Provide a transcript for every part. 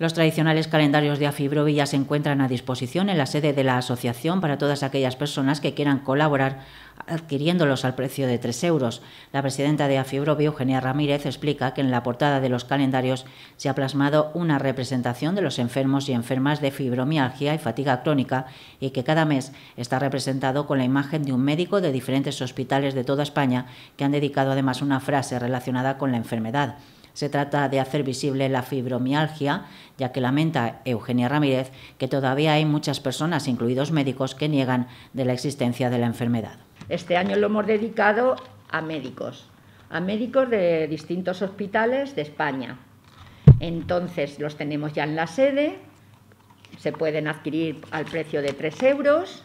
Los tradicionales calendarios de Afibrovi se encuentran a disposición en la sede de la asociación para todas aquellas personas que quieran colaborar adquiriéndolos al precio de 3 euros. La presidenta de Afibrovi, Eugenia Ramírez, explica que en la portada de los calendarios se ha plasmado una representación de los enfermos y enfermas de fibromialgia y fatiga crónica y que cada mes está representado con la imagen de un médico de diferentes hospitales de toda España que han dedicado además una frase relacionada con la enfermedad. Se trata de hacer visible la fibromialgia, ya que lamenta Eugenia Ramírez que todavía hay muchas personas, incluidos médicos, que niegan de la existencia de la enfermedad. Este año lo hemos dedicado a médicos, a médicos de distintos hospitales de España. Entonces los tenemos ya en la sede, se pueden adquirir al precio de 3 euros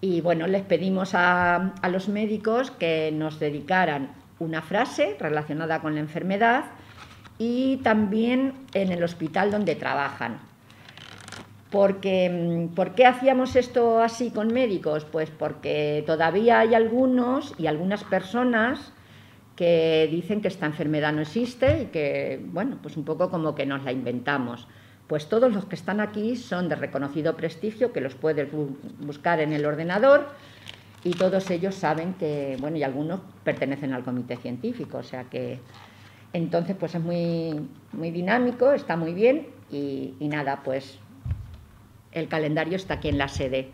y bueno, les pedimos a, a los médicos que nos dedicaran una frase relacionada con la enfermedad y también en el hospital donde trabajan. Porque, mm, ¿Por qué hacíamos esto así con médicos? Pues porque todavía hay algunos y algunas personas que dicen que esta enfermedad no existe y que, bueno, pues un poco como que nos la inventamos. Pues todos los que están aquí son de reconocido prestigio, que los puedes buscar en el ordenador y todos ellos saben que, bueno, y algunos pertenecen al comité científico, o sea que entonces pues es muy, dinámico, está muy bien y nada, pues el calendario está aquí en la sede.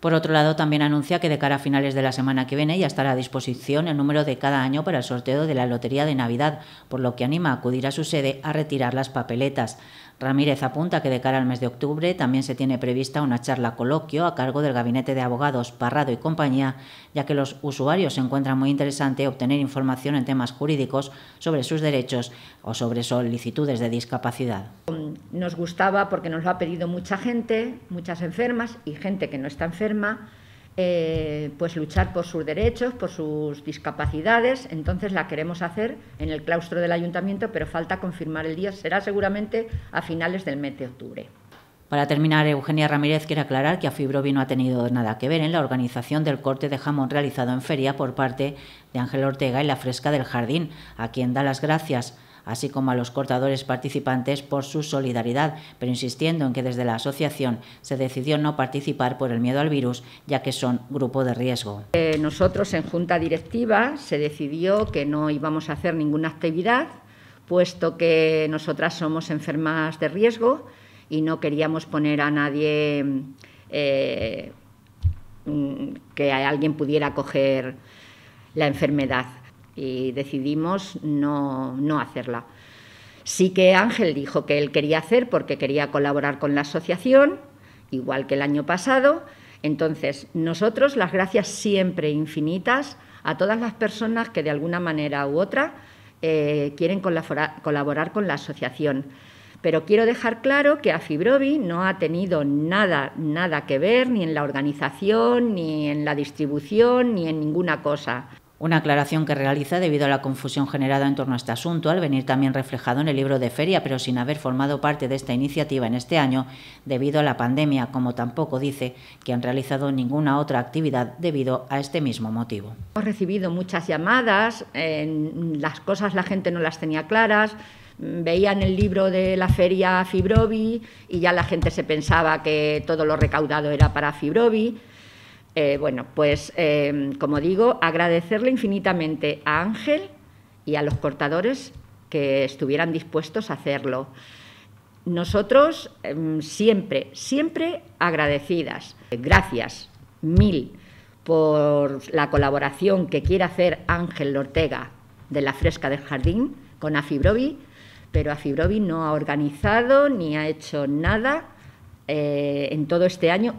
Por otro lado, también anuncia que de cara a finales de la semana que viene ya estará a disposición el número de cada año para el sorteo de la Lotería de Navidad, por lo que anima a acudir a su sede a retirar las papeletas. Ramírez apunta que de cara al mes de octubre también se tiene prevista una charla coloquio a cargo del Gabinete de Abogados Parrado y compañía, ya que los usuarios encuentran muy interesante obtener información en temas jurídicos sobre sus derechos o sobre solicitudes de discapacidad. Nos gustaba porque nos lo ha pedido mucha gente, muchas enfermas y gente que no está enferma eh, pues luchar por sus derechos, por sus discapacidades. Entonces la queremos hacer en el claustro del ayuntamiento, pero falta confirmar el día. Será seguramente a finales del mes de octubre. Para terminar, Eugenia Ramírez quiere aclarar que Afibrovi no ha tenido nada que ver en la organización del corte de jamón realizado en feria por parte de Ángel Ortega y la Fresca del Jardín, a quien da las gracias así como a los cortadores participantes por su solidaridad, pero insistiendo en que desde la asociación se decidió no participar por el miedo al virus, ya que son grupo de riesgo. Eh, nosotros en Junta Directiva se decidió que no íbamos a hacer ninguna actividad, puesto que nosotras somos enfermas de riesgo y no queríamos poner a nadie eh, mm, que alguien pudiera coger la enfermedad y decidimos no, hacerla. Sí que Ángel dijo que él quería hacer porque quería colaborar con la asociación, igual que el año pasado. Entonces, nosotros las gracias siempre infinitas a todas las personas que de alguna manera u otra eh, quieren colaborar con la asociación. Pero quiero dejar claro que Afibrovi no ha tenido nada, nada que ver ni en la organización, ni en la distribución, ni en ninguna cosa. Una aclaración que realiza debido a la confusión generada en torno a este asunto, al venir también reflejado en el libro de feria, pero sin haber formado parte de esta iniciativa en este año debido a la pandemia, como tampoco dice que han realizado ninguna otra actividad debido a este mismo motivo. Hemos recibido muchas llamadas, las cosas la gente no las tenía claras, veían el libro de la feria Fibrovi y ya la gente se pensaba que todo lo recaudado era para Fibrobi. Eh, bueno, pues em, como digo, agradecerle infinitamente a Ángel y a los cortadores que estuvieran dispuestos a hacerlo. Nosotros em, siempre, siempre agradecidas. Gracias mil por la colaboración que quiere hacer Ángel Ortega de la Fresca del Jardín con Afibrovi, pero Afibrovi no ha organizado ni ha hecho nada eh, en todo este año.